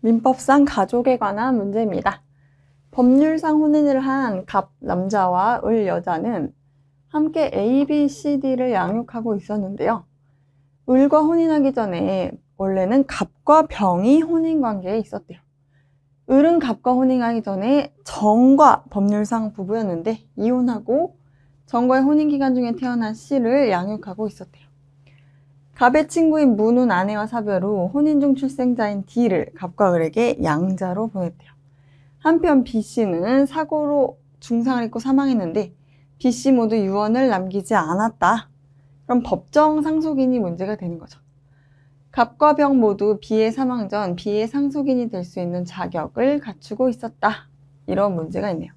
민법상 가족에 관한 문제입니다. 법률상 혼인을 한 갑 남자와 을 여자는 함께 A, B, C, D를 양육하고 있었는데요. 을과 혼인하기 전에 원래는 갑과 병이 혼인 관계에 있었대요. 을은 갑과 혼인하기 전에 정과 법률상 부부였는데 이혼하고 정과의 혼인 기간 중에 태어난 씨를 양육하고 있었대요. 갑의 친구인 무는 아내와 사별 후 혼인 중 출생자인 D를 갑과 을에게 양자로 보냈대요. 한편 B씨는 사고로 중상을 입고 사망했는데 B씨 모두 유언을 남기지 않았다. 그럼 법정 상속인이 문제가 되는 거죠. 갑과 병 모두 B의 사망 전 B의 상속인이 될 수 있는 자격을 갖추고 있었다. 이런 문제가 있네요.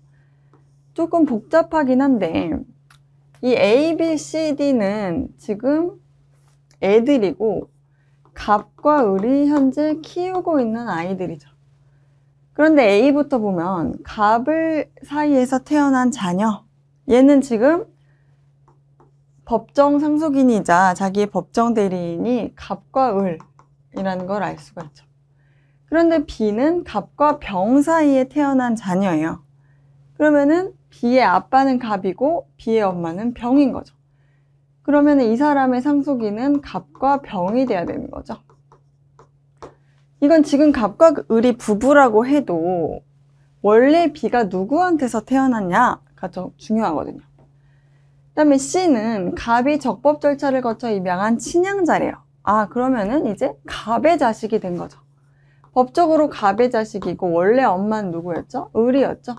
조금 복잡하긴 한데 이 A, B, C, D는 지금 애들이고 갑과 을이 현재 키우고 있는 아이들이죠. 그런데 A부터 보면 갑을 사이에서 태어난 자녀 얘는 지금 법정 상속인이자 자기의 법정 대리인이 갑과 을이라는 걸 알 수가 있죠. 그런데 B는 갑과 병 사이에 태어난 자녀예요. 그러면은 B의 아빠는 갑이고 B의 엄마는 병인 거죠. 그러면 이 사람의 상속인은 갑과 병이 돼야 되는 거죠. 이건 지금 갑과 을이 부부라고 해도 원래 비가 누구한테서 태어났냐가 좀 중요하거든요. 그 다음에 C는 갑이 적법 절차를 거쳐 입양한 친양자래요. 아 그러면은 이제 갑의 자식이 된 거죠. 법적으로 갑의 자식이고 원래 엄마는 누구였죠? 을이었죠.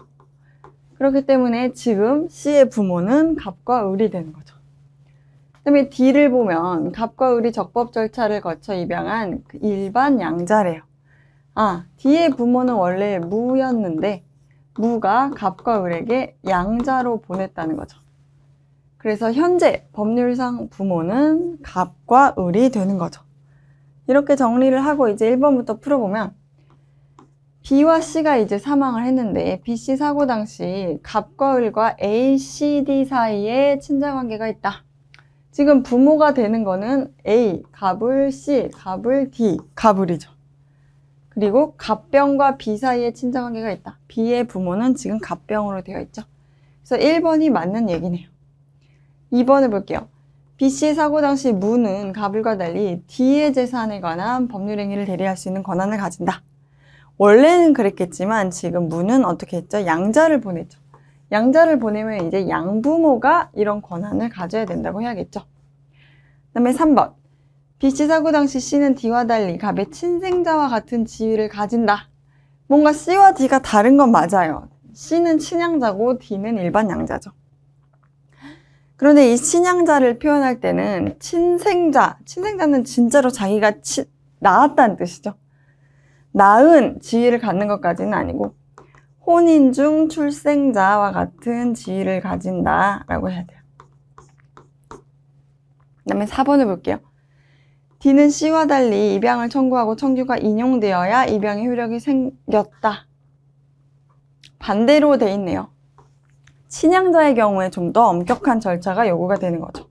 그렇기 때문에 지금 C의 부모는 갑과 을이 되는 거죠. 그다음에 D를 보면 갑과 을이 적법 절차를 거쳐 입양한 그 일반 양자래요. 아, D의 부모는 원래 무였는데 무가 갑과 을에게 양자로 보냈다는 거죠. 그래서 현재 법률상 부모는 갑과 을이 되는 거죠. 이렇게 정리를 하고 이제 1번부터 풀어보면 B와 C가 이제 사망을 했는데 BC 사고 당시 갑과 을과 A, C, D 사이에 친자관계가 있다. 지금 부모가 되는 거는 A, 갑을 C, 갑을 D, 갑을이죠. 그리고 갑병과 B 사이에 친정관계가 있다. B의 부모는 지금 갑병으로 되어 있죠. 그래서 1번이 맞는 얘기네요. 2번을 볼게요. B씨 의 사고 당시 무는 갑을과 달리 D의 재산에 관한 법률행위를 대리할 수 있는 권한을 가진다. 원래는 그랬겠지만 지금 무는 어떻게 했죠? 양자를 보냈죠. 양자를 보내면 이제 양부모가 이런 권한을 가져야 된다고 해야겠죠. 그 다음에 3번 B씨 사고 당시 C는 D와 달리 갑의 친생자와 같은 지위를 가진다. 뭔가 C와 D가 다른 건 맞아요. C는 친양자고 D는 일반 양자죠. 그런데 이 친양자를 표현할 때는 친생자, 친생자는 진짜로 자기가 치, 낳았다는 뜻이죠. 낳은 지위를 갖는 것까지는 아니고 혼인 중 출생자와 같은 지위를 가진다 라고 해야 돼요. 그 다음에 4번을 볼게요. D는 C와 달리 입양을 청구하고 청규가 인용되어야 입양의 효력이 생겼다. 반대로 돼 있네요. 친양자의 경우에 좀 더 엄격한 절차가 요구가 되는 거죠.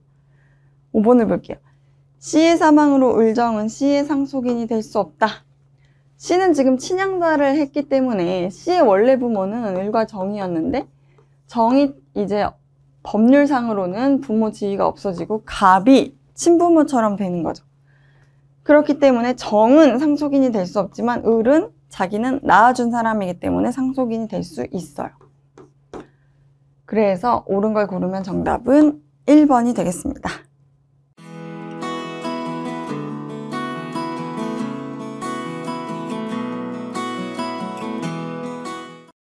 5번을 볼게요. C의 사망으로 을정은 C의 상속인이 될 수 없다. C는 지금 친양자를 했기 때문에 C의 원래 부모는 을과 정이었는데 정이 이제 법률상으로는 부모 지위가 없어지고 갑이 친부모처럼 되는 거죠. 그렇기 때문에 정은 상속인이 될 수 없지만 을은 자기는 낳아준 사람이기 때문에 상속인이 될 수 있어요. 그래서 옳은 걸 고르면 정답은 1번이 되겠습니다.